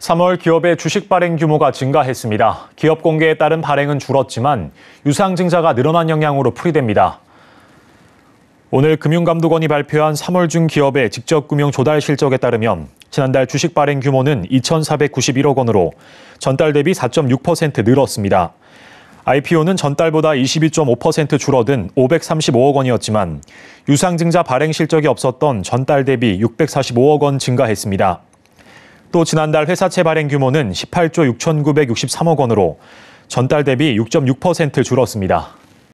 3월 기업의 주식 발행 규모가 증가했습니다. 기업 공개에 따른 발행은 줄었지만 유상증자가 늘어난 영향으로 풀이됩니다. 오늘 금융감독원이 발표한 3월 중 기업의 직접 금융 조달 실적에 따르면 지난달 주식 발행 규모는 2,491억 원으로 전달 대비 4.6% 늘었습니다. IPO는 전달보다 22.5% 줄어든 535억 원이었지만 유상증자 발행 실적이 없었던 전달 대비 645억 원 증가했습니다. 또 지난달 회사채 발행 규모는 18조 6,963억 원으로 전달 대비 6.6% 줄었습니다.